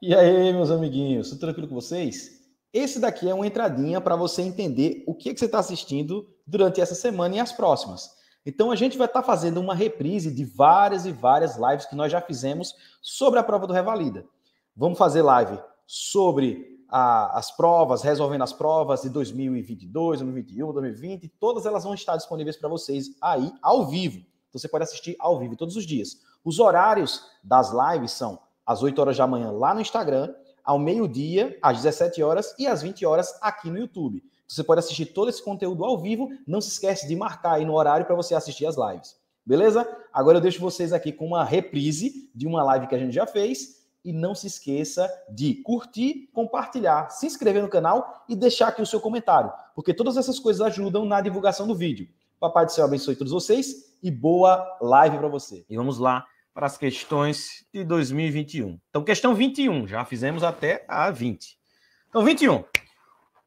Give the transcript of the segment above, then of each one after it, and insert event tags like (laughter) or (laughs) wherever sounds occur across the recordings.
E aí, meus amiguinhos, tudo tranquilo com vocês? Esse daqui é uma entradinha para você entender o que, é que você está assistindo durante essa semana e as próximas. Então, a gente vai estar tá fazendo uma reprise de várias e várias lives que nós já fizemos sobre a prova do Revalida. Vamos fazer live sobre a, as provas, resolvendo as provas de 2022, 2021, 2020. Todas elas vão estar disponíveis para vocês aí ao vivo. Então, você pode assistir ao vivo todos os dias. Os horários das lives são às 8 horas da manhã lá no Instagram, ao meio-dia, às 17 horas e às 20 horas aqui no YouTube. Você pode assistir todo esse conteúdo ao vivo, não se esquece de marcar aí no horário para você assistir as lives. Beleza? Agora eu deixo vocês aqui com uma reprise de uma live que a gente já fez e não se esqueça de curtir, compartilhar, se inscrever no canal e deixar aqui o seu comentário, porque todas essas coisas ajudam na divulgação do vídeo. Papai do céu abençoe todos vocês e boa live para você. E vamos lá para as questões de 2021. Então, questão 21, já fizemos até a 20. Então, 21.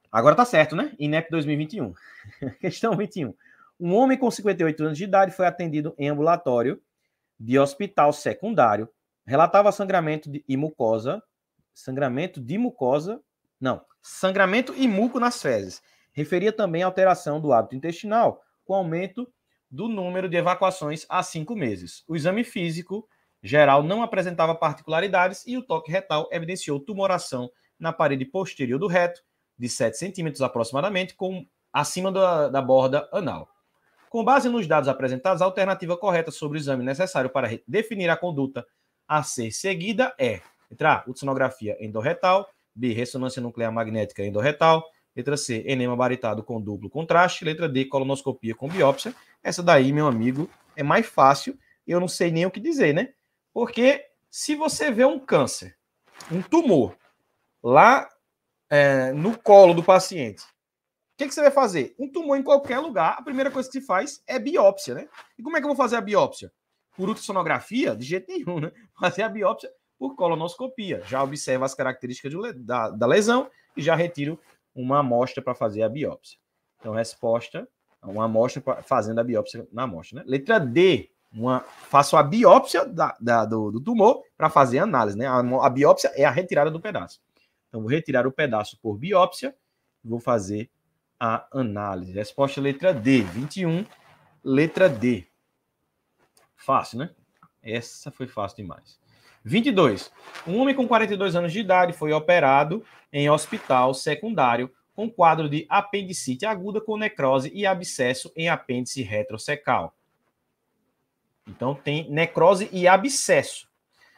Agora tá certo, né? INEP 2021. (laughs) questão 21. Um homem com 58 anos de idade foi atendido em ambulatório de hospital secundário. Relatava sangramento de, e mucosa. Sangramento de mucosa. Não, sangramento e muco nas fezes. Referia também alteração do hábito intestinal, com aumento do número de evacuações há cinco meses. O exame físico geral não apresentava particularidades e o toque retal evidenciou tumoração na parede posterior do reto, de 7 centímetros aproximadamente, com, acima da, da borda anal. Com base nos dados apresentados, a alternativa correta sobre o exame necessário para definir a conduta a ser seguida é: entrar A, ultrassonografia endorretal, B, ressonância nuclear magnética endorretal, Letra C, enema baritado com duplo contraste. Letra D, colonoscopia com biópsia. Essa daí, meu amigo, é mais fácil. Eu não sei nem o que dizer, né? Porque se você vê um câncer, um tumor, lá é, no colo do paciente, o que, que, você vai fazer? Um tumor em qualquer lugar, a primeira coisa que se faz é biópsia, né? E como é que eu vou fazer a biópsia? Por ultrassonografia? De jeito nenhum, né? (laughs) Fazer a biópsia por colonoscopia. Já observa as características da, da lesão e já retiro uma amostra para fazer a biópsia. Então, resposta, uma amostra pra, fazendo a biópsia na amostra. Né? Letra D, uma, faço a biópsia da, da, do, do, tumor para fazer a análise. Né? A, a, biópsia é a retirada do pedaço. Então, vou retirar o pedaço por biópsia e vou fazer a análise. Resposta letra D, 21, letra D. Fácil, né? Essa foi fácil demais. 22. Um homem com 42 anos de idade foi operado em hospital secundário com quadro de apendicite aguda com necrose e abscesso em apêndice retrocecal. Então tem necrose e abscesso.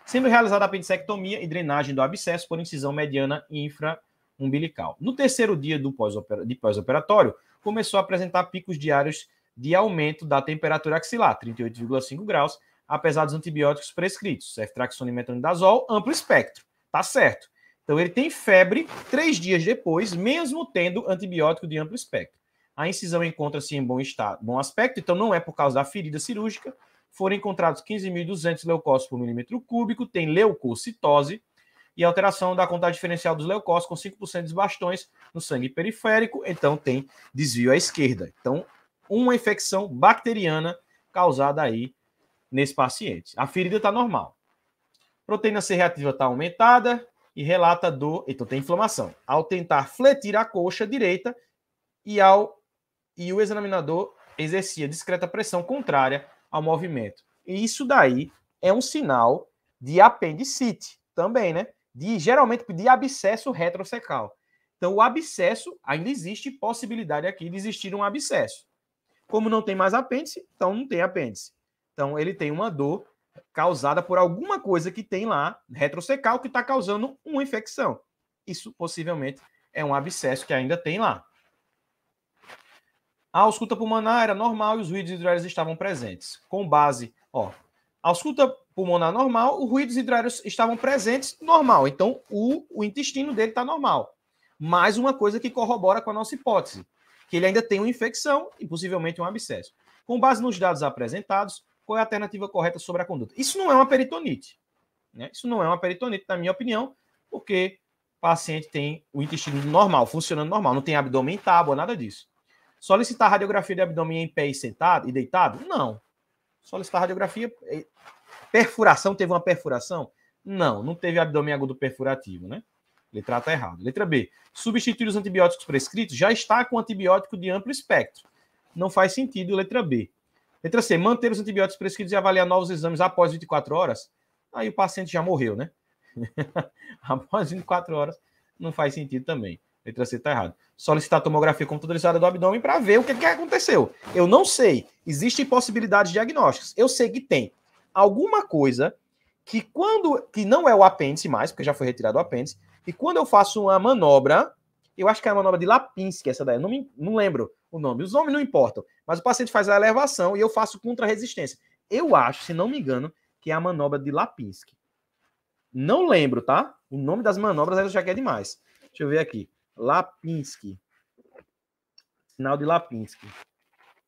Sendo realizada a apendicectomia e drenagem do abscesso por incisão mediana infraumbilical. No terceiro dia do pós de pós-operatório, começou a apresentar picos diários de aumento da temperatura axilar, 38,5 graus, apesar dos antibióticos prescritos. Ceftraxone e metronidazol, amplo espectro. Tá certo. Então, ele tem febre três dias depois, mesmo tendo antibiótico de amplo espectro. A incisão encontra-se em bom estado, bom aspecto, então não é por causa da ferida cirúrgica. Foram encontrados 15.200 leucócitos por milímetro cúbico, tem leucocitose e alteração da contagem diferencial dos leucócitos com 5% de bastões no sangue periférico, então tem desvio à esquerda. Então, uma infecção bacteriana causada aí nesse paciente. A ferida está normal. Proteína C reativa está aumentada e relata dor. Então tem inflamação. Ao tentar fletir a coxa direita e ao e o examinador exercia discreta pressão contrária ao movimento. E isso daí é um sinal de apendicite também, né? De geralmente de abscesso retrocecal. Então o abscesso ainda existe possibilidade aqui de existir um abscesso. Como não tem mais apêndice, então não tem apêndice. Então, ele tem uma dor causada por alguma coisa que tem lá, retrocecal, que está causando uma infecção. Isso possivelmente é um abscesso que ainda tem lá. A ausculta pulmonar era normal e os ruídos hidrários estavam presentes. Com base, ó, a ausculta pulmonar normal, os ruídos hidrários estavam presentes, normal. Então, o, o intestino dele está normal. Mais uma coisa que corrobora com a nossa hipótese, que ele ainda tem uma infecção e possivelmente um abscesso. Com base nos dados apresentados, qual é a alternativa correta sobre a conduta. Isso não é uma peritonite. Né? Isso não é uma peritonite, na minha opinião, porque o paciente tem o intestino normal, funcionando normal, não tem abdômen em tábua, nada disso. Solicitar radiografia de abdômen em pé e sentado e deitado? Não. Solicitar radiografia. É, perfuração, teve uma perfuração? Não, não teve abdômen agudo perfurativo, né? Letra A está errado. Letra B. Substituir os antibióticos prescritos já está com antibiótico de amplo espectro. Não faz sentido, letra B. Letra então, assim, C, manter os antibióticos prescritos e avaliar novos exames após 24 horas. Aí o paciente já morreu, né? (laughs) após 24 horas, não faz sentido também. Letra C está errado. Solicitar tomografia computadorizada do abdômen para ver o que, que aconteceu. Eu não sei. Existem possibilidades diagnósticas. Eu sei que tem alguma coisa que quando que não é o apêndice mais, porque já foi retirado o apêndice, e quando eu faço uma manobra, eu acho que é a manobra de Lapinski essa daí, não, me, não lembro o nome. Os nomes não importam. Mas o paciente faz a elevação e eu faço contra-resistência. Eu acho, se não me engano, que é a manobra de Lapinski. Não lembro, tá? O nome das manobras eu já quer demais. Deixa eu ver aqui. Lapinski. Sinal de Lapinski.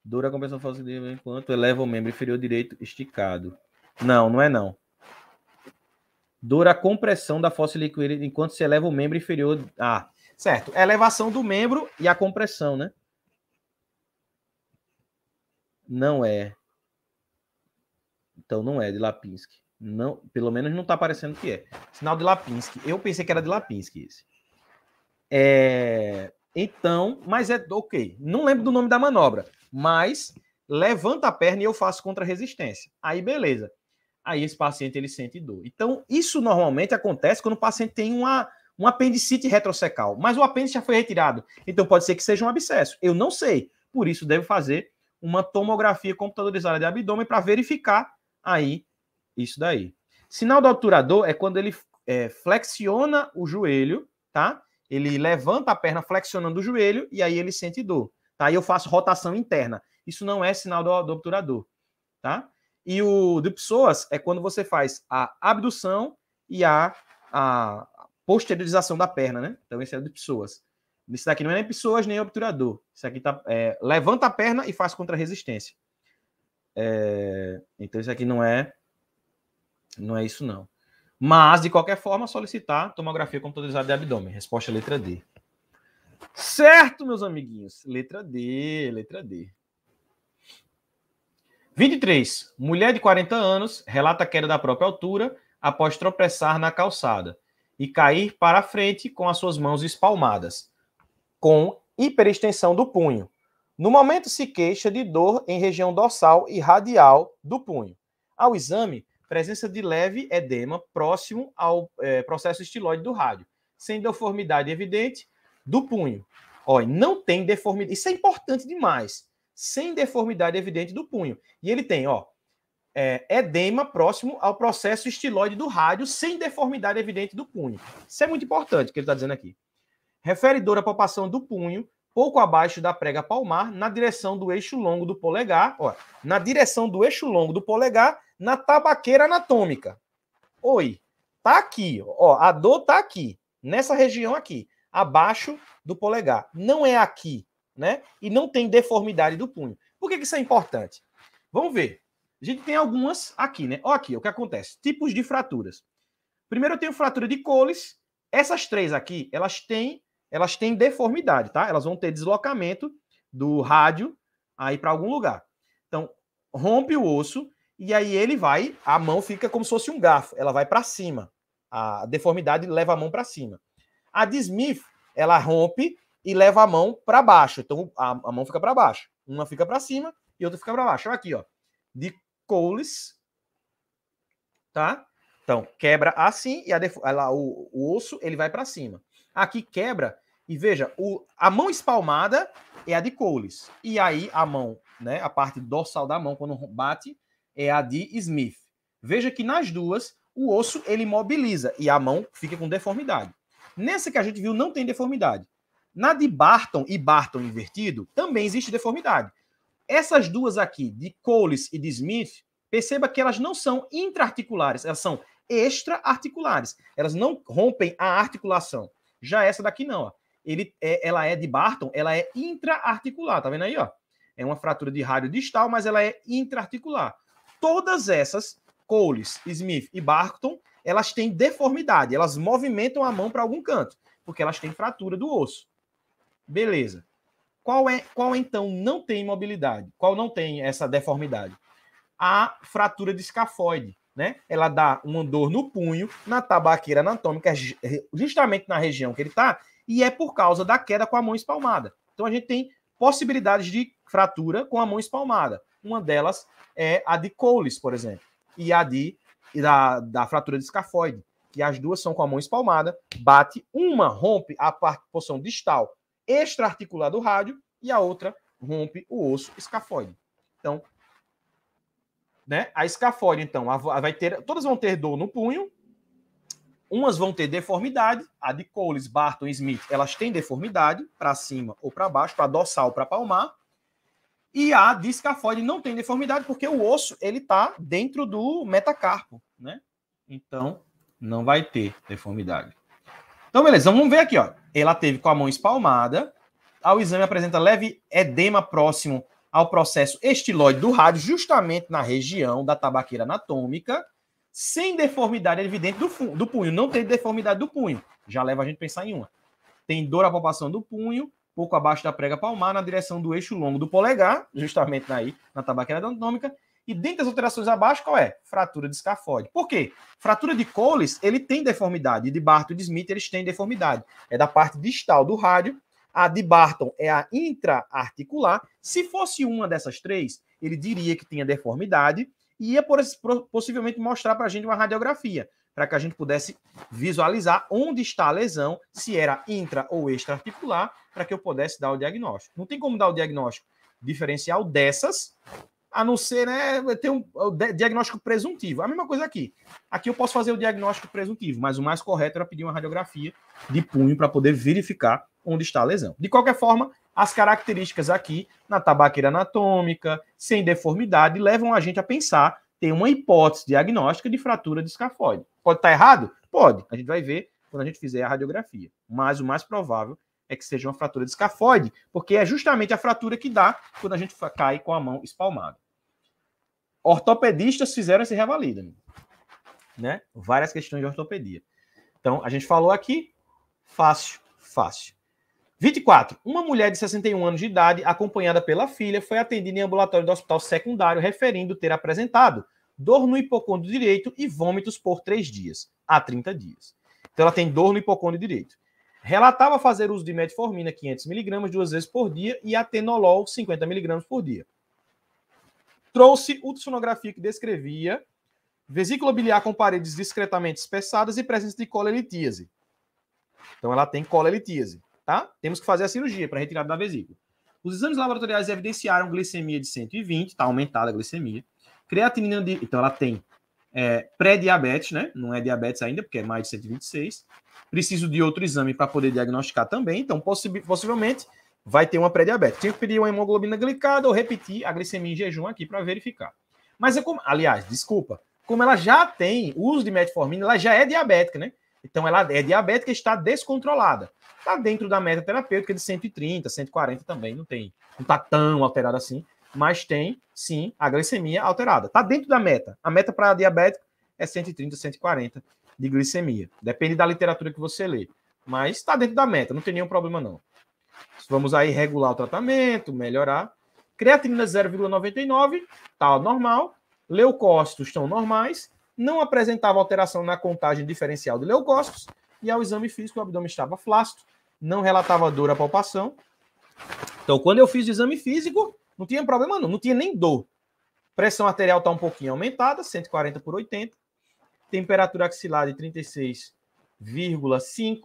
Dura a compensação positiva enquanto eleva o membro inferior direito esticado. Não, não é não. Dura a compressão da fossa líquida enquanto se eleva o membro inferior. Ah, certo. Elevação do membro e a compressão, né? Não é. Então não é de Lapinski. Não, pelo menos não está aparecendo que é. Sinal de Lapinski. Eu pensei que era de Lapinski esse. É, então, mas é ok. Não lembro do nome da manobra, mas levanta a perna e eu faço contra resistência. Aí beleza. Aí esse paciente ele sente dor. Então, isso normalmente acontece quando o paciente tem uma uma apendicite retrocecal, mas o apêndice já foi retirado. Então pode ser que seja um abscesso. Eu não sei. Por isso devo fazer uma tomografia computadorizada de abdômen para verificar aí isso daí. Sinal do obturador é quando ele é, flexiona o joelho, tá? Ele levanta a perna flexionando o joelho e aí ele sente dor. Tá? eu faço rotação interna. Isso não é sinal do, do obturador, tá? E o de pessoas é quando você faz a abdução e a, a posteriorização da perna, né? Então esse é o de pessoas. Isso daqui não é nem pessoas, nem obturador. Isso aqui tá, é, levanta a perna e faz contra resistência. É, então isso aqui não é não é isso não. Mas, de qualquer forma, solicitar tomografia computadorizada de abdômen. Resposta letra D. Certo, meus amiguinhos. Letra D, letra D. 23. Mulher de 40 anos relata queda da própria altura após tropeçar na calçada e cair para a frente com as suas mãos espalmadas com hiperextensão do punho. No momento, se queixa de dor em região dorsal e radial do punho. Ao exame, presença de leve edema próximo ao é, processo estiloide do rádio, sem deformidade evidente do punho. Olha, não tem deformidade. Isso é importante demais. Sem deformidade evidente do punho. E ele tem, ó, é, edema próximo ao processo estiloide do rádio, sem deformidade evidente do punho. Isso é muito importante que ele está dizendo aqui referidor à palpação do punho, pouco abaixo da prega palmar, na direção do eixo longo do polegar, ó, na direção do eixo longo do polegar, na tabaqueira anatômica. Oi, tá aqui, ó, a dor tá aqui, nessa região aqui, abaixo do polegar. Não é aqui, né? E não tem deformidade do punho. Por que, que isso é importante? Vamos ver. A gente tem algumas aqui, né? Ó, aqui, o que acontece? Tipos de fraturas. Primeiro eu tenho fratura de coles. Essas três aqui, elas têm elas têm deformidade, tá? Elas vão ter deslocamento do rádio aí para algum lugar. Então, rompe o osso e aí ele vai, a mão fica como se fosse um garfo, ela vai para cima. A deformidade leva a mão para cima. A de Smith, ela rompe e leva a mão para baixo. Então, a, a mão fica para baixo. Uma fica para cima e outra fica para baixo. Olha Aqui, ó. De Coles, tá? Então, quebra assim e a, ela, o, o osso ele vai para cima. Aqui quebra e veja, o, a mão espalmada é a de Coles. E aí a mão, né, a parte dorsal da mão, quando bate, é a de Smith. Veja que nas duas, o osso ele mobiliza e a mão fica com deformidade. Nessa que a gente viu, não tem deformidade. Na de Barton e Barton invertido, também existe deformidade. Essas duas aqui, de Coles e de Smith, perceba que elas não são intraarticulares, elas são extraarticulares. Elas não rompem a articulação. Já essa daqui não. Ó ele é, ela é de Barton, ela é intraarticular, tá vendo aí, ó? É uma fratura de rádio distal, mas ela é intraarticular. Todas essas, Coles, Smith e Barton, elas têm deformidade, elas movimentam a mão para algum canto, porque elas têm fratura do osso. Beleza. Qual é qual então não tem imobilidade? Qual não tem essa deformidade? A fratura de escafoide, né? Ela dá uma dor no punho, na tabaqueira anatômica, é é justamente na região que ele está, e é por causa da queda com a mão espalmada. Então a gente tem possibilidades de fratura com a mão espalmada. Uma delas é a de Coles, por exemplo, e a de e da, da fratura de escafoide, que as duas são com a mão espalmada, bate, uma rompe a porção distal extraarticular do rádio e a outra rompe o osso escafoide. Então, né? A escafoide, então, a, a vai ter, todas vão ter dor no punho, Umas vão ter deformidade, a de Coles, Barton Smith, elas têm deformidade para cima ou para baixo, para dorsal, para palmar. E a de escafoide não tem deformidade porque o osso ele está dentro do metacarpo, né? Então não vai ter deformidade. Então beleza, vamos ver aqui, ó. Ela teve com a mão espalmada. Ao exame apresenta leve edema próximo ao processo estiloide do rádio, justamente na região da tabaqueira anatômica sem deformidade é evidente do, do punho. Não tem deformidade do punho. Já leva a gente a pensar em uma. Tem dor à palpação do punho, pouco abaixo da prega palmar, na direção do eixo longo do polegar, (laughs) justamente aí, na tabaqueira anatômica. E dentre as alterações abaixo, qual é? Fratura de escafóide. Por quê? Fratura de Coles, ele tem deformidade. E de Barton e de Smith, eles têm deformidade. É da parte distal do rádio. A de Barton é a intraarticular. Se fosse uma dessas três, ele diria que tinha deformidade e ia por, possivelmente mostrar para a gente uma radiografia, para que a gente pudesse visualizar onde está a lesão, se era intra ou extra-articular, para que eu pudesse dar o diagnóstico. Não tem como dar o diagnóstico diferencial dessas, a não ser, né, ter um diagnóstico presuntivo. A mesma coisa aqui. Aqui eu posso fazer o diagnóstico presuntivo, mas o mais correto era pedir uma radiografia de punho para poder verificar onde está a lesão. De qualquer forma, as características aqui na tabaqueira anatômica, sem deformidade, levam a gente a pensar, tem uma hipótese diagnóstica de fratura de escafoide. Pode estar tá errado? Pode. A gente vai ver quando a gente fizer a radiografia. Mas o mais provável é que seja uma fratura de escafoide, porque é justamente a fratura que dá quando a gente cai com a mão espalmada. Ortopedistas fizeram esse revalida, né? Várias questões de ortopedia. Então, a gente falou aqui, fácil, fácil. 24. Uma mulher de 61 anos de idade, acompanhada pela filha, foi atendida em ambulatório do hospital secundário, referindo ter apresentado dor no hipocôndrio direito e vômitos por três dias, a 30 dias. Então ela tem dor no hipocôndrio direito. Relatava fazer uso de metformina 500mg duas vezes por dia e atenolol 50mg por dia. Trouxe ultrassonografia que descrevia vesícula biliar com paredes discretamente espessadas e presença de colelitíase. Então ela tem colelitíase tá? Temos que fazer a cirurgia para retirada da vesícula. Os exames laboratoriais evidenciaram glicemia de 120, está aumentada a glicemia. Creatinina de. Então, ela tem é, pré-diabetes, né? Não é diabetes ainda, porque é mais de 126. Preciso de outro exame para poder diagnosticar também. Então, possi possivelmente, vai ter uma pré-diabetes. Tinha que pedir uma hemoglobina glicada ou repetir a glicemia em jejum aqui para verificar. Mas, é como... aliás, desculpa. Como ela já tem uso de metformina, ela já é diabética, né? Então, ela é diabética e está descontrolada. Está dentro da meta terapêutica de 130, 140 também, não tem, não está tão alterada assim, mas tem, sim, a glicemia alterada. Está dentro da meta. A meta para diabético é 130, 140 de glicemia. Depende da literatura que você lê. Mas está dentro da meta, não tem nenhum problema, não. Vamos aí regular o tratamento, melhorar. Creatinina 0,99, está normal. Leucócitos estão normais não apresentava alteração na contagem diferencial de leucócitos e ao exame físico o abdômen estava flácido, não relatava dor à palpação. Então, quando eu fiz o exame físico, não tinha problema não, não tinha nem dor. Pressão arterial está um pouquinho aumentada, 140 por 80. Temperatura axilar de 36,5.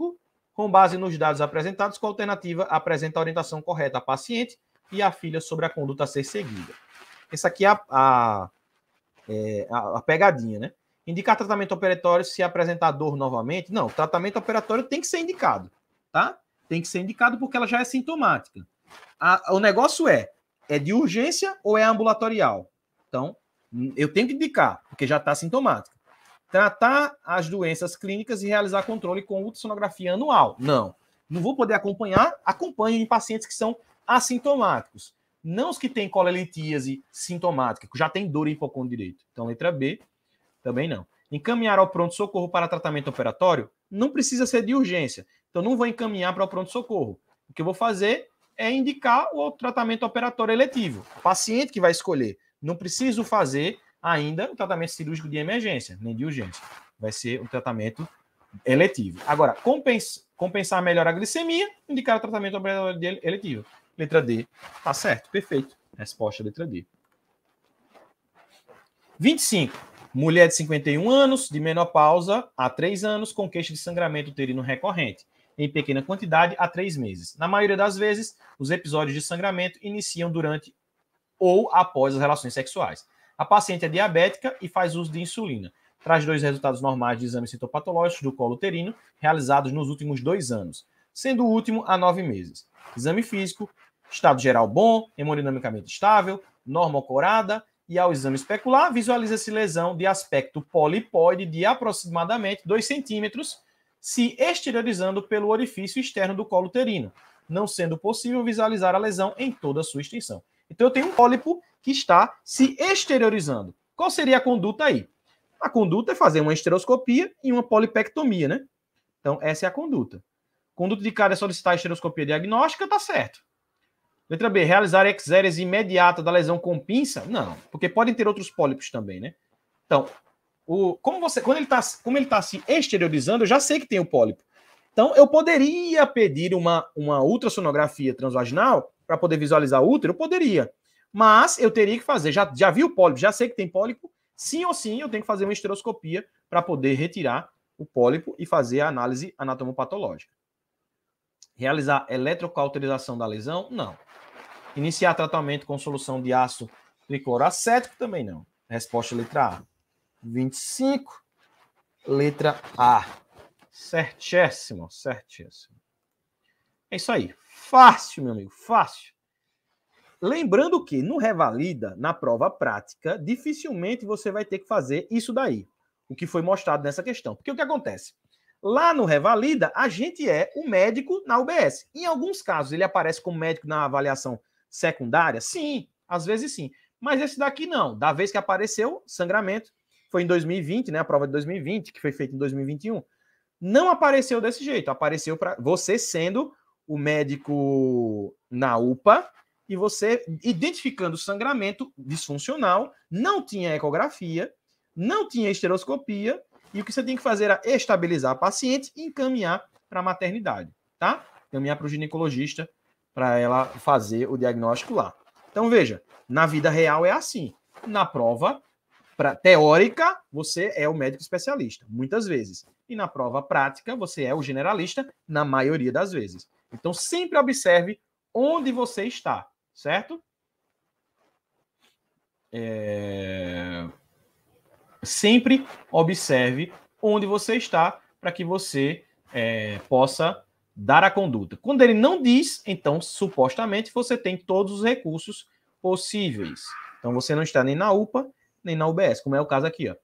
Com base nos dados apresentados, qual alternativa apresenta a orientação correta à paciente e à filha sobre a conduta a ser seguida? Essa aqui é a, a, é, a pegadinha, né? Indicar tratamento operatório se apresentar dor novamente? Não, tratamento operatório tem que ser indicado, tá? Tem que ser indicado porque ela já é sintomática. A, o negócio é, é de urgência ou é ambulatorial? Então, eu tenho que indicar, porque já está sintomática. Tratar as doenças clínicas e realizar controle com ultrassonografia anual? Não. Não vou poder acompanhar, acompanho em pacientes que são assintomáticos. Não os que têm colelitíase sintomática, que já tem dor em foco direito. Então, letra B, também não. Encaminhar ao pronto-socorro para tratamento operatório não precisa ser de urgência. Então, não vou encaminhar para o pronto-socorro. O que eu vou fazer é indicar o tratamento operatório eletivo. O paciente que vai escolher. Não preciso fazer ainda o tratamento cirúrgico de emergência, nem de urgência. Vai ser o tratamento eletivo. Agora, compensa, compensar melhor a glicemia, indicar o tratamento operatório de eletivo. Letra D, tá certo, perfeito. Resposta, letra D. 25. Mulher de 51 anos, de menopausa há 3 anos, com queixa de sangramento uterino recorrente, em pequena quantidade há 3 meses. Na maioria das vezes, os episódios de sangramento iniciam durante ou após as relações sexuais. A paciente é diabética e faz uso de insulina. Traz dois resultados normais de exames citopatológicos do colo uterino realizados nos últimos dois anos, sendo o último há nove meses. Exame físico, estado geral bom, hemodinamicamente estável, norma corada, e ao exame especular, visualiza-se lesão de aspecto polipóide de aproximadamente 2 centímetros, se exteriorizando pelo orifício externo do colo uterino, não sendo possível visualizar a lesão em toda a sua extensão. Então eu tenho um pólipo que está se exteriorizando. Qual seria a conduta aí? A conduta é fazer uma esteroscopia e uma polipectomia, né? Então essa é a conduta. Conduta de cara é solicitar a esteroscopia diagnóstica, tá certo. Letra B, realizar exérese imediata da lesão com pinça? Não, porque podem ter outros pólipos também, né? Então, o, como você, quando ele está como ele tá se exteriorizando, eu já sei que tem o pólipo. Então, eu poderia pedir uma, uma ultrassonografia transvaginal para poder visualizar o útero? Eu poderia. Mas eu teria que fazer. Já, já vi o pólipo, já sei que tem pólipo. Sim ou sim, eu tenho que fazer uma esteroscopia para poder retirar o pólipo e fazer a análise anatomopatológica. Realizar eletrocauterização da lesão? Não. Iniciar tratamento com solução de ácido tricloroacético também não. Resposta letra A. 25, letra A. Certíssimo, certíssimo. É isso aí. Fácil, meu amigo, fácil. Lembrando que no Revalida, na prova prática, dificilmente você vai ter que fazer isso daí, o que foi mostrado nessa questão. Porque o que acontece? Lá no Revalida, a gente é o médico na UBS. Em alguns casos, ele aparece como médico na avaliação secundária? Sim, às vezes sim. Mas esse daqui não. Da vez que apareceu, sangramento, foi em 2020, né? A prova de 2020, que foi feita em 2021. Não apareceu desse jeito. Apareceu para você sendo o médico na UPA e você identificando o sangramento disfuncional, não tinha ecografia, não tinha esteroscopia, e o que você tem que fazer era estabilizar a paciente e encaminhar para a maternidade, tá? Encaminhar para o ginecologista para ela fazer o diagnóstico lá. Então veja, na vida real é assim. Na prova pra, teórica, você é o médico especialista, muitas vezes. E na prova prática, você é o generalista, na maioria das vezes. Então sempre observe onde você está, certo? É... Sempre observe onde você está para que você é, possa dar a conduta. Quando ele não diz, então supostamente você tem todos os recursos possíveis. Então você não está nem na UPA, nem na UBS, como é o caso aqui, ó.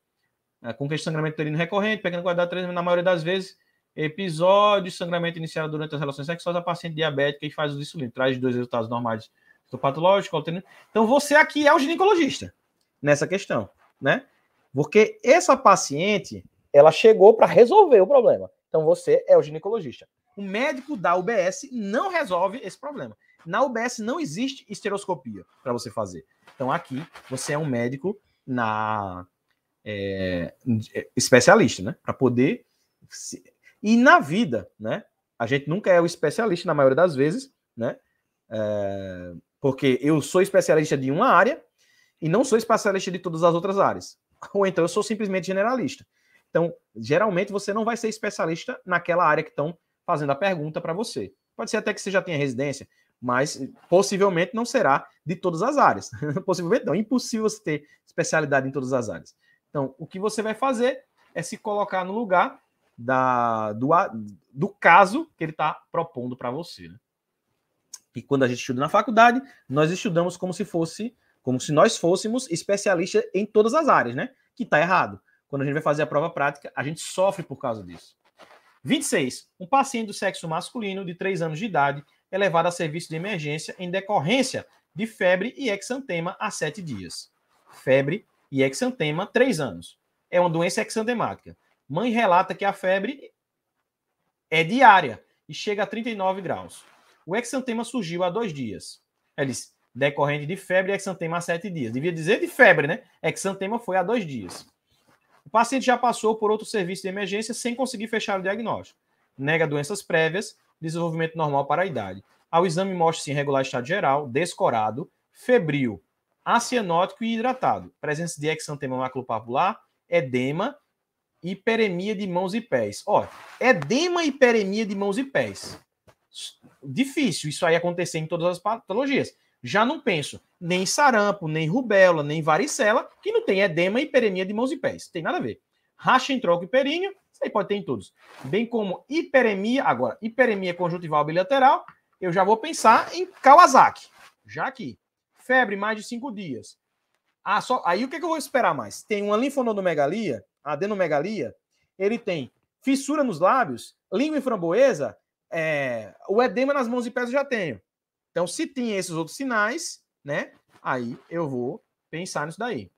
É, conquista de sangramento uterino recorrente, pequena quantidade de na maioria das vezes, episódio de sangramento iniciado durante as relações sexuais, a paciente diabética e faz o insulina, traz dois resultados normais do patológico, alterino. Então você aqui é o ginecologista nessa questão, né? Porque essa paciente, ela chegou para resolver o problema. Então você é o ginecologista. O médico da UBS não resolve esse problema. Na UBS não existe esteroscopia para você fazer. Então aqui você é um médico na é, é especialista, né? Para poder se... e na vida, né? A gente nunca é o especialista na maioria das vezes, né? É... porque eu sou especialista de uma área e não sou especialista de todas as outras áreas. (laughs) Ou então eu sou simplesmente generalista. Então, geralmente você não vai ser especialista naquela área que estão fazendo a pergunta para você. Pode ser até que você já tenha residência, mas possivelmente não será de todas as áreas. (laughs) possivelmente não, é impossível você ter especialidade em todas as áreas. Então, o que você vai fazer é se colocar no lugar da, do, do caso que ele está propondo para você. Né? E quando a gente estuda na faculdade, nós estudamos como se fosse, como se nós fôssemos especialistas em todas as áreas, né? Que está errado. Quando a gente vai fazer a prova prática, a gente sofre por causa disso. 26. Um paciente do sexo masculino de 3 anos de idade é levado a serviço de emergência em decorrência de febre e exantema há 7 dias. Febre e exantema, 3 anos. É uma doença exantemática. Mãe relata que a febre é diária e chega a 39 graus. O exantema surgiu há dois dias. Ela disse, decorrente de febre e exantema há sete dias. Devia dizer de febre, né? Exantema foi há dois dias. O paciente já passou por outro serviço de emergência sem conseguir fechar o diagnóstico. Nega doenças prévias, desenvolvimento normal para a idade. Ao exame mostra-se irregular estado geral, descorado, febril, acianótico e hidratado. Presença de exantema maculopapular, edema, hiperemia de mãos e pés. Ó, edema e hiperemia de mãos e pés. Difícil isso aí acontecer em todas as patologias. Já não penso nem sarampo, nem rubéola, nem varicela, que não tem edema e peremia de mãos e pés. Tem nada a ver. Racha em troco e períneo, isso aí pode ter em todos. Bem como hiperemia, agora, hiperemia conjuntival bilateral, eu já vou pensar em Kawasaki. Já aqui. Febre mais de cinco dias. Ah, só, aí o que, é que eu vou esperar mais? Tem uma linfonodomegalia, adenomegalia, ele tem fissura nos lábios, língua e framboesa, é, o edema nas mãos e pés eu já tenho. Então, se tinha esses outros sinais, né? Aí eu vou pensar nisso daí.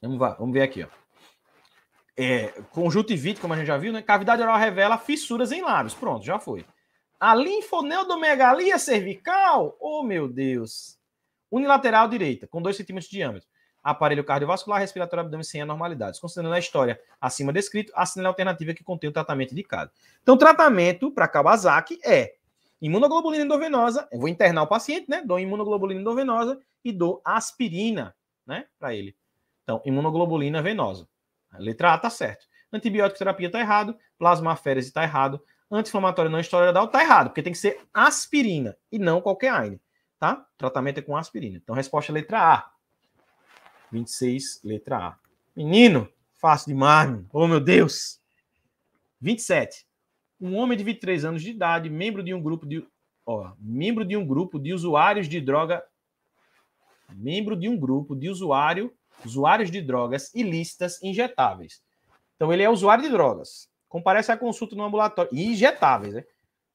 Vamos, lá, vamos ver aqui, ó. É, conjuntivite, como a gente já viu, né? Cavidade oral revela fissuras em lábios. Pronto, já foi. A linfoneudomegalia cervical, oh meu Deus. Unilateral direita, com 2 centímetros de diâmetro. Aparelho cardiovascular, respiratório, abdômen sem anormalidades. Considerando a história acima descrito, assinale a alternativa é que contém o tratamento indicado. Então, tratamento para Kawasaki é Imunoglobulina endovenosa, eu vou internar o paciente, né? Dou imunoglobulina endovenosa e dou aspirina, né, para ele. Então, imunoglobulina venosa. A letra A tá certo. Antibiótico terapia tá errado, plasma aférese tá errado, anti-inflamatório não esteroidal tá errado, porque tem que ser aspirina e não qualquer AINE, tá? O tratamento é com aspirina. Então, resposta é letra A. 26, letra A. Menino, fácil demais, meu. Oh, meu Deus. 27 um homem de 23 anos de idade, membro de um grupo de ó, membro de um grupo de usuários de droga membro de um grupo de usuário usuários de drogas ilícitas injetáveis. Então ele é usuário de drogas. Comparece à consulta no ambulatório injetáveis, né?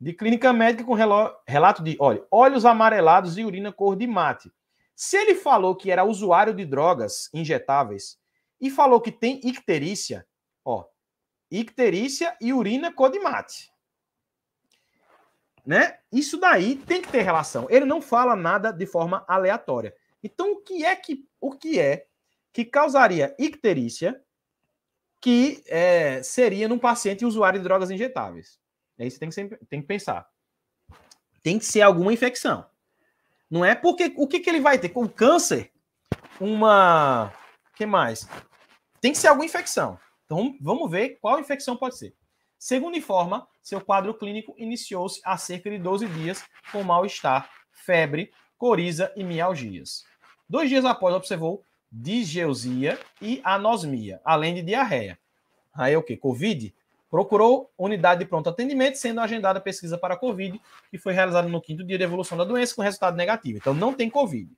De clínica médica com relo, relato de, olha, olhos amarelados e urina cor de mate. Se ele falou que era usuário de drogas injetáveis e falou que tem icterícia, ó, icterícia e urina codimate. Né? Isso daí tem que ter relação. Ele não fala nada de forma aleatória. Então, o que é que, o que, é que causaria icterícia que é, seria num paciente usuário de drogas injetáveis? É isso que tem que, sempre, tem que pensar. Tem que ser alguma infecção. Não é porque o que, que ele vai ter? Com câncer, uma. que mais? Tem que ser alguma infecção. Então, vamos ver qual infecção pode ser. Segundo informa, seu quadro clínico iniciou-se há cerca de 12 dias com mal-estar, febre, coriza e mialgias. Dois dias após, observou disgeusia e anosmia, além de diarreia. Aí é o que? Covid? Procurou unidade de pronto atendimento, sendo agendada pesquisa para Covid, que foi realizada no quinto dia de evolução da doença, com resultado negativo. Então, não tem Covid.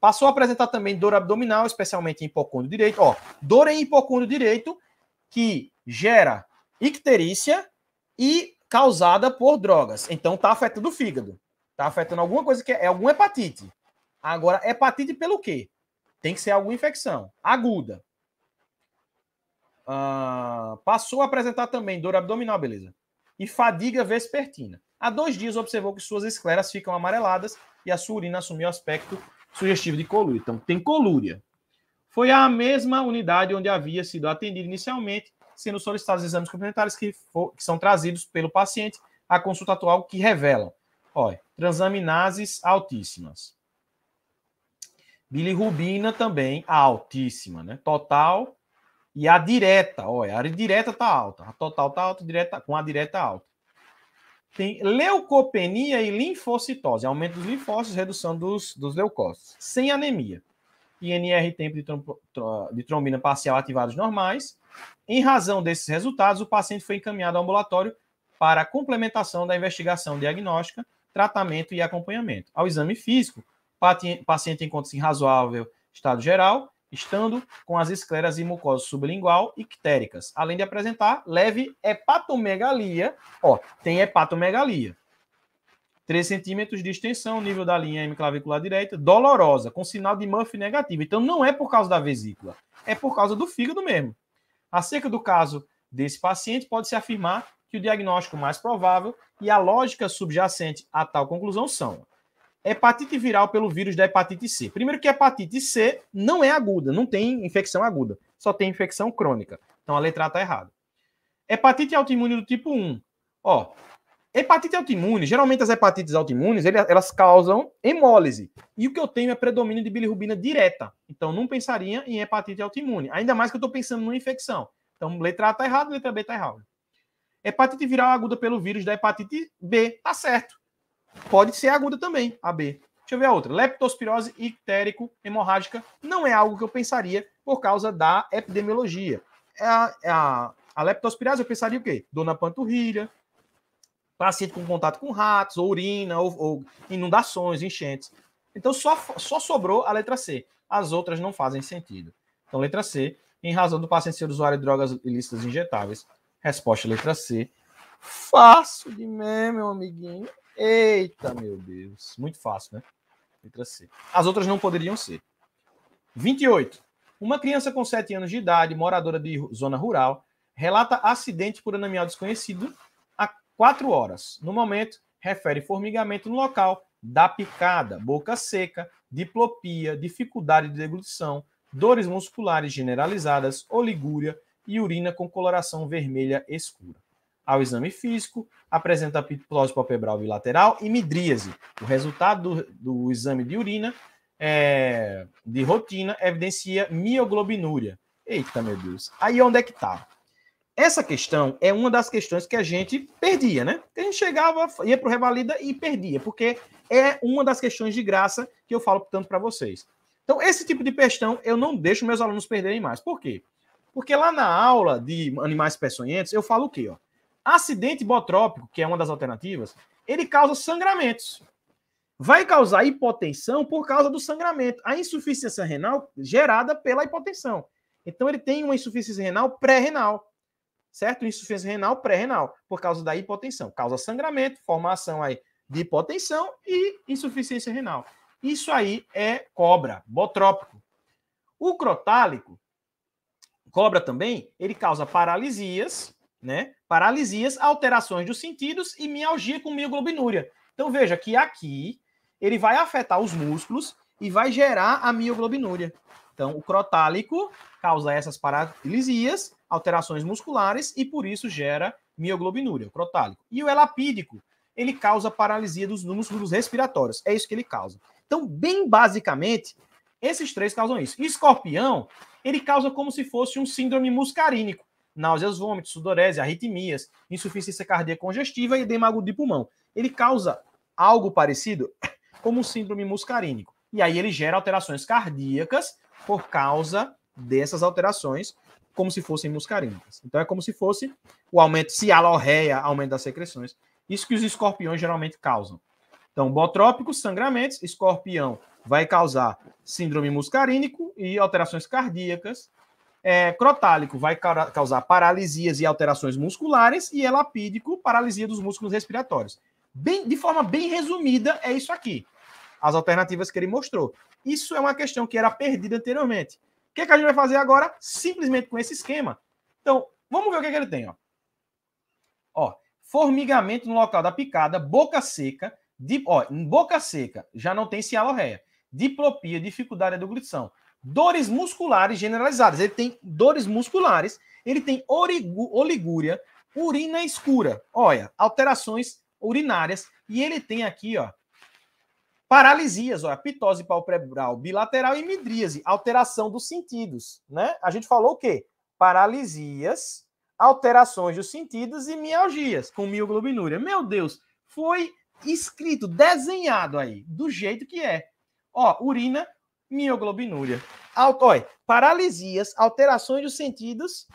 Passou a apresentar também dor abdominal, especialmente em hipocôndrio direito. Ó, dor em hipocôndrio direito que gera icterícia e causada por drogas. Então está afetando o fígado. Está afetando alguma coisa que é, é hepatite. Agora, hepatite pelo quê? Tem que ser alguma infecção aguda. Ah, passou a apresentar também dor abdominal, beleza. E fadiga vespertina. Há dois dias observou que suas escleras ficam amareladas e a sua urina assumiu aspecto sugestivo de colúria. Então, tem colúria. Foi a mesma unidade onde havia sido atendido inicialmente, sendo solicitados exames complementares que, for, que são trazidos pelo paciente à consulta atual que revelam. Olha, transaminases altíssimas. Bilirrubina também altíssima, né? Total e a direta, olha, a direta tá alta, a total tá alta, direta com a direta alta. Tem leucopenia e linfocitose, aumento dos linfócitos, redução dos, dos leucócitos, sem anemia. INR tempo de, trompo, de trombina parcial ativados normais. Em razão desses resultados, o paciente foi encaminhado ao ambulatório para a complementação da investigação diagnóstica, tratamento e acompanhamento. Ao exame físico, o paciente encontra-se em razoável estado geral, estando com as escleras e mucosa sublingual quitéricas, além de apresentar leve hepatomegalia. Ó, tem hepatomegalia. 3 centímetros de extensão, nível da linha hemiclavicular direita, dolorosa, com sinal de Murphy negativo. Então não é por causa da vesícula, é por causa do fígado mesmo. Acerca do caso desse paciente, pode-se afirmar que o diagnóstico mais provável e a lógica subjacente a tal conclusão são hepatite viral pelo vírus da hepatite C. Primeiro que a hepatite C não é aguda, não tem infecção aguda, só tem infecção crônica. Então a letra está errada. Hepatite autoimune do tipo 1. Ó, Hepatite autoimune, geralmente as hepatites autoimunes, elas causam hemólise. E o que eu tenho é predomínio de bilirrubina direta. Então, não pensaria em hepatite autoimune. Ainda mais que eu estou pensando numa infecção. Então, letra A está errado, letra B está errado. Hepatite viral aguda pelo vírus da hepatite B, está certo. Pode ser aguda também, a B. Deixa eu ver a outra. Leptospirose ictérico hemorrágica não é algo que eu pensaria por causa da epidemiologia. É a, é a, a leptospirose eu pensaria o quê? Dona panturrilha, paciente com contato com ratos, ou urina, ou, ou inundações, enchentes. Então só, só sobrou a letra C. As outras não fazem sentido. Então, letra C, em razão do paciente ser usuário de drogas ilícitas injetáveis. Resposta, letra C. Fácil de mim, meu amiguinho. Eita, meu Deus. Muito fácil, né? Letra C. As outras não poderiam ser. 28. Uma criança com 7 anos de idade, moradora de zona rural, relata acidente por anamial desconhecido 4 horas. No momento, refere formigamento no local da picada, boca seca, diplopia, dificuldade de deglutição, dores musculares generalizadas, oligúria e urina com coloração vermelha escura. Ao exame físico, apresenta pictose palpebral bilateral e midríase. O resultado do, do exame de urina é, de rotina evidencia mioglobinúria. Eita, meu Deus. Aí onde é que tá? Essa questão é uma das questões que a gente perdia, né? A gente chegava, ia para o Revalida e perdia, porque é uma das questões de graça que eu falo tanto para vocês. Então, esse tipo de questão eu não deixo meus alunos perderem mais. Por quê? Porque lá na aula de animais peçonhentos, eu falo o quê? Ó? Acidente botrópico, que é uma das alternativas, ele causa sangramentos. Vai causar hipotensão por causa do sangramento. A insuficiência renal gerada pela hipotensão. Então, ele tem uma insuficiência renal pré-renal certo? Insuficiência renal pré-renal, por causa da hipotensão. Causa sangramento, formação aí de hipotensão e insuficiência renal. Isso aí é cobra, botrópico. O crotálico, cobra também, ele causa paralisias, né? Paralisias, alterações dos sentidos e mialgia com mioglobinúria. Então veja que aqui ele vai afetar os músculos e vai gerar a mioglobinúria. Então, o crotálico causa essas paralisias, alterações musculares e por isso gera mioglobinúria, o crotálico. E o elapídico, ele causa paralisia dos músculos respiratórios. É isso que ele causa. Então, bem basicamente, esses três causam isso. escorpião, ele causa como se fosse um síndrome muscarínico. Náuseas, vômitos, sudorese, arritmias, insuficiência cardíaca congestiva e edema agudo de pulmão. Ele causa algo parecido como um síndrome muscarínico. E aí ele gera alterações cardíacas por causa dessas alterações, como se fossem muscarínicas. Então é como se fosse o aumento, se alorreia, aumento das secreções. Isso que os escorpiões geralmente causam. Então, botrópicos, sangramentos, escorpião vai causar síndrome muscarínico e alterações cardíacas. É, crotálico vai causar paralisias e alterações musculares. E elapídico, paralisia dos músculos respiratórios. Bem, de forma bem resumida, é isso aqui as alternativas que ele mostrou. Isso é uma questão que era perdida anteriormente. O que, é que a gente vai fazer agora? Simplesmente com esse esquema. Então, vamos ver o que, é que ele tem. Ó. ó, formigamento no local da picada, boca seca. Di, ó, em boca seca, já não tem cialorreia. Diplopia, dificuldade de deglutição, Dores musculares generalizadas. Ele tem dores musculares. Ele tem origu, oligúria, urina escura. Olha, alterações urinárias. E ele tem aqui, ó, paralisias, olha, pitose palpebral bilateral e midríase, alteração dos sentidos, né? A gente falou o quê? Paralisias, alterações dos sentidos e mialgias com mioglobinúria. Meu Deus, foi escrito, desenhado aí, do jeito que é. Ó, urina, mioglobinúria. Alto, olha, paralisias, alterações dos sentidos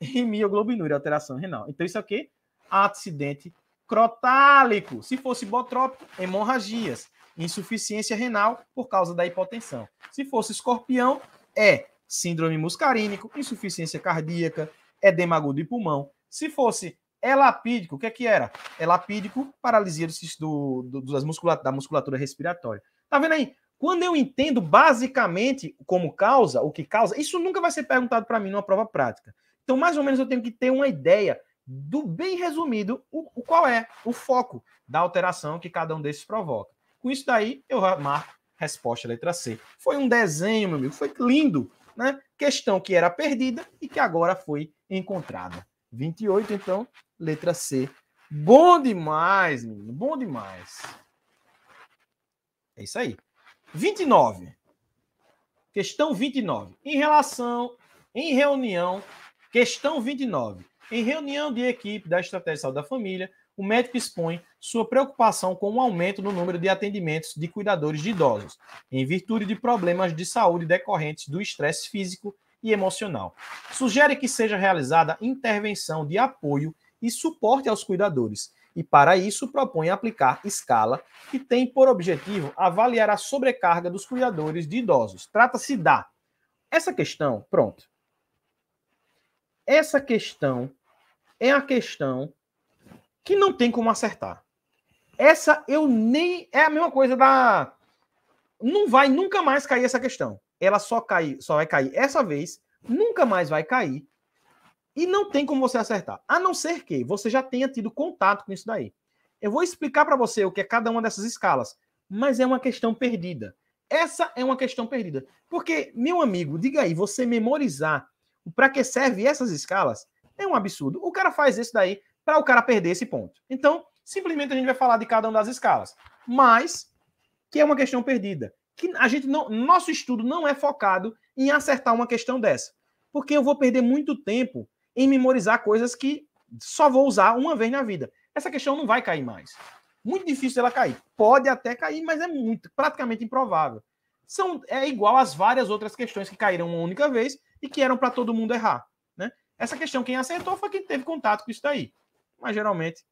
e mioglobinúria, alteração renal. Então isso é o quê? acidente crotálico. Se fosse botrópico, hemorragias insuficiência renal por causa da hipotensão. Se fosse escorpião, é síndrome muscarínico, insuficiência cardíaca, edema agudo de pulmão. Se fosse elapídico, o que é que era? Elapídico, paralisia do, do, das musculatura, da musculatura respiratória. Tá vendo aí? Quando eu entendo basicamente como causa, o que causa, isso nunca vai ser perguntado para mim numa prova prática. Então, mais ou menos, eu tenho que ter uma ideia do bem resumido o, o qual é o foco da alteração que cada um desses provoca. Com isso daí, eu marco resposta letra C. Foi um desenho, meu amigo, foi lindo, né? Questão que era perdida e que agora foi encontrada. 28, então, letra C. Bom demais, menino, bom demais. É isso aí. 29. Questão 29. Em relação, em reunião, questão 29. Em reunião de equipe da Estratégia de Saúde da Família, o médico expõe sua preocupação com o aumento no número de atendimentos de cuidadores de idosos, em virtude de problemas de saúde decorrentes do estresse físico e emocional. Sugere que seja realizada intervenção de apoio e suporte aos cuidadores, e para isso propõe aplicar escala que tem por objetivo avaliar a sobrecarga dos cuidadores de idosos. Trata-se da essa questão, pronto. Essa questão é a questão que não tem como acertar. Essa eu nem. É a mesma coisa da. Não vai nunca mais cair essa questão. Ela só, cai, só vai cair essa vez, nunca mais vai cair. E não tem como você acertar. A não ser que você já tenha tido contato com isso daí. Eu vou explicar para você o que é cada uma dessas escalas, mas é uma questão perdida. Essa é uma questão perdida. Porque, meu amigo, diga aí, você memorizar para que serve essas escalas é um absurdo. O cara faz isso daí para o cara perder esse ponto. Então, simplesmente a gente vai falar de cada uma das escalas. Mas, que é uma questão perdida. Que a gente não, nosso estudo não é focado em acertar uma questão dessa. Porque eu vou perder muito tempo em memorizar coisas que só vou usar uma vez na vida. Essa questão não vai cair mais. Muito difícil ela cair. Pode até cair, mas é muito, praticamente improvável. São, é igual às várias outras questões que caíram uma única vez e que eram para todo mundo errar. Né? Essa questão, quem acertou foi quem teve contato com isso daí mas geralmente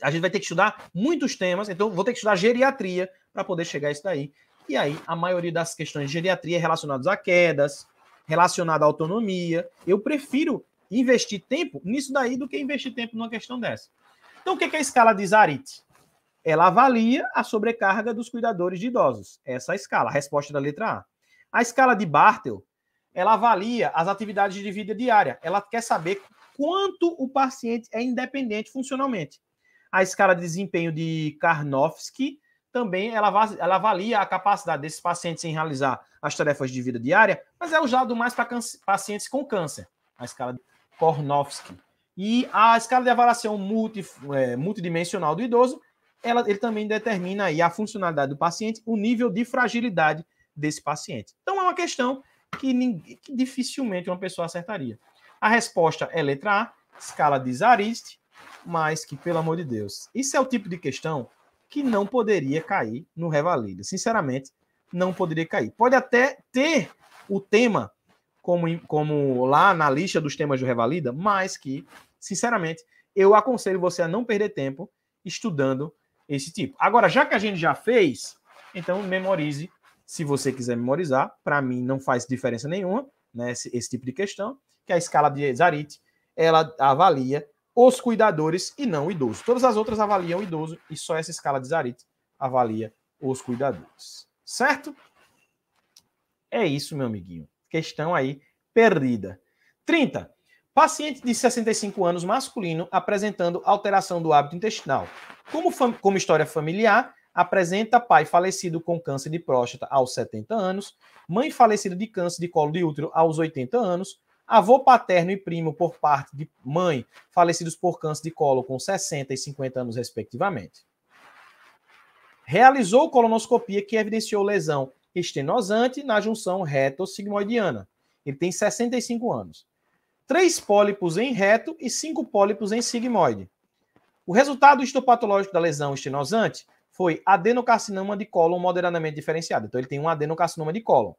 a gente vai ter que estudar muitos temas, então vou ter que estudar geriatria para poder chegar a isso daí. E aí, a maioria das questões de geriatria é relacionadas a quedas, relacionada à autonomia. Eu prefiro investir tempo nisso daí do que investir tempo numa questão dessa. Então, o que é a escala de Zarit? Ela avalia a sobrecarga dos cuidadores de idosos. Essa é a escala, a resposta da letra A. A escala de Bartel, ela avalia as atividades de vida diária. Ela quer saber quanto o paciente é independente funcionalmente. A escala de desempenho de Karnofsky também ela, ela avalia a capacidade desses pacientes em realizar as tarefas de vida diária, mas é usado mais para pacientes com câncer, a escala de Karnofsky E a escala de avaliação multi, é, multidimensional do idoso, ela, ele também determina aí a funcionalidade do paciente, o nível de fragilidade desse paciente. Então é uma questão que, que dificilmente uma pessoa acertaria. A resposta é letra A, escala de Zariste, mas que, pelo amor de Deus, isso é o tipo de questão que não poderia cair no Revalida. Sinceramente, não poderia cair. Pode até ter o tema como, como lá na lista dos temas do Revalida, mas que, sinceramente, eu aconselho você a não perder tempo estudando esse tipo. Agora, já que a gente já fez, então memorize. Se você quiser memorizar, para mim não faz diferença nenhuma né, esse, esse tipo de questão que é a escala de Zarit, ela avalia os cuidadores e não o idoso. Todas as outras avaliam o idoso e só essa escala de Zarit avalia os cuidadores. Certo? É isso, meu amiguinho. Questão aí perdida. 30. Paciente de 65 anos masculino apresentando alteração do hábito intestinal. Como, como história familiar, apresenta pai falecido com câncer de próstata aos 70 anos, mãe falecida de câncer de colo de útero aos 80 anos, Avô paterno e primo por parte de mãe, falecidos por câncer de colo com 60 e 50 anos, respectivamente. Realizou colonoscopia que evidenciou lesão estenosante na junção reto-sigmoidiana. Ele tem 65 anos. Três pólipos em reto e cinco pólipos em sigmoide. O resultado histopatológico da lesão estenosante foi adenocarcinoma de cólon moderadamente diferenciado. Então, ele tem um adenocarcinoma de cólon.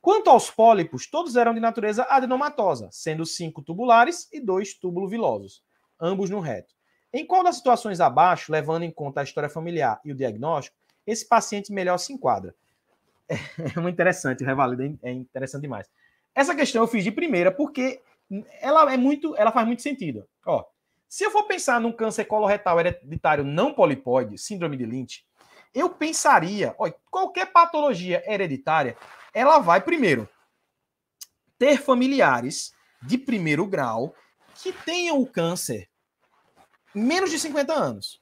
Quanto aos pólipos, todos eram de natureza adenomatosa, sendo cinco tubulares e dois túbulo-vilosos, ambos no reto. Em qual das situações abaixo, levando em conta a história familiar e o diagnóstico, esse paciente melhor se enquadra? (laughs) É muito interessante, o Revalido é interessante demais. Essa questão eu fiz de primeira porque ela é muito, ela faz muito sentido. Ó, se eu for pensar num câncer coloretal hereditário não polipóide, síndrome de Lynch, eu pensaria, ó, qualquer patologia hereditária ela vai primeiro ter familiares de primeiro grau que tenham o câncer menos de 50 anos.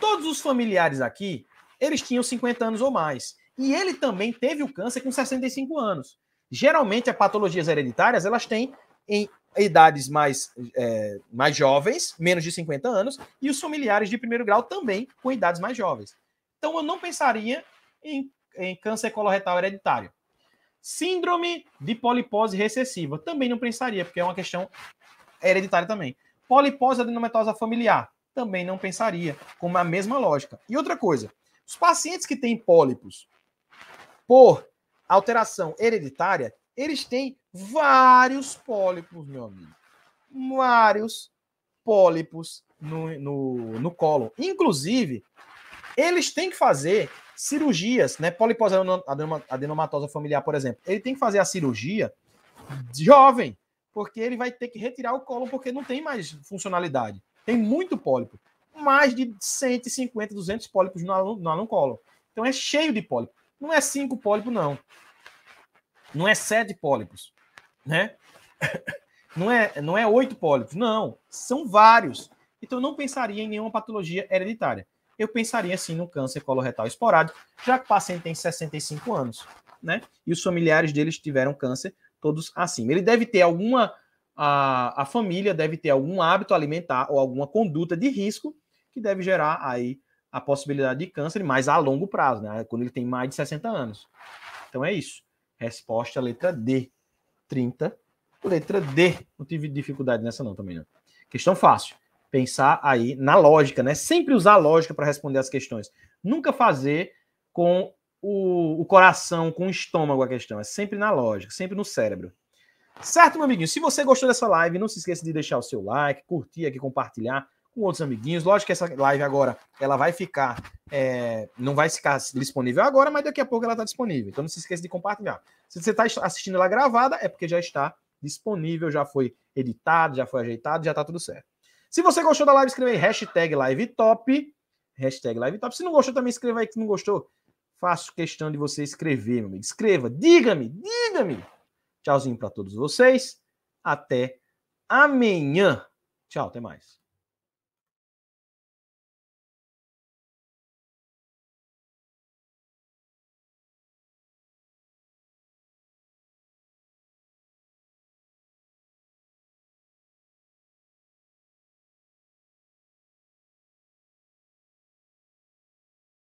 Todos os familiares aqui, eles tinham 50 anos ou mais. E ele também teve o câncer com 65 anos. Geralmente, as patologias hereditárias, elas têm em idades mais, é, mais jovens, menos de 50 anos, e os familiares de primeiro grau também com idades mais jovens. Então, eu não pensaria em, em câncer coloretal hereditário. Síndrome de polipose recessiva. Também não pensaria, porque é uma questão hereditária também. Polipose adenomatosa familiar. Também não pensaria, com é a mesma lógica. E outra coisa, os pacientes que têm pólipos por alteração hereditária, eles têm vários pólipos, meu amigo. Vários pólipos no, no, no colo. Inclusive, eles têm que fazer cirurgias, né? Polipose adenomatosa familiar, por exemplo, ele tem que fazer a cirurgia jovem, porque ele vai ter que retirar o colo porque não tem mais funcionalidade. Tem muito pólipo, mais de 150, 200 pólipos no aluno, no aluno colo. Então é cheio de pólipo. Não é cinco pólipos não. Não é sete pólipos, né? (laughs) Não é, não é oito pólipos, não. São vários. Então eu não pensaria em nenhuma patologia hereditária eu pensaria assim no câncer coloretal esporádico, já que o paciente tem 65 anos, né? E os familiares deles tiveram câncer todos acima. Ele deve ter alguma a, a família deve ter algum hábito alimentar ou alguma conduta de risco que deve gerar aí a possibilidade de câncer, mas a longo prazo, né? Quando ele tem mais de 60 anos. Então é isso. Resposta letra D. 30, letra D. Não tive dificuldade nessa não também não. Questão fácil pensar aí na lógica, né? Sempre usar a lógica para responder as questões. Nunca fazer com o, o, coração, com o estômago a questão. É sempre na lógica, sempre no cérebro. Certo, meu amiguinho? Se você gostou dessa live, não se esqueça de deixar o seu like, curtir aqui, compartilhar com outros amiguinhos. Lógico que essa live agora ela vai ficar, é, não vai ficar disponível agora, mas daqui a pouco ela está disponível. Então não se esqueça de compartilhar. Se você está assistindo ela gravada, é porque já está disponível, já foi editado, já foi ajeitado, já está tudo certo. Se você gostou da live, escreva aí hashtag livetop. Hashtag livetop. Se não gostou, também escreva aí que não gostou. Faço questão de você escrever, meu amigo. Escreva, diga-me, diga-me. Tchauzinho para todos vocês. Até amanhã. Tchau, até mais.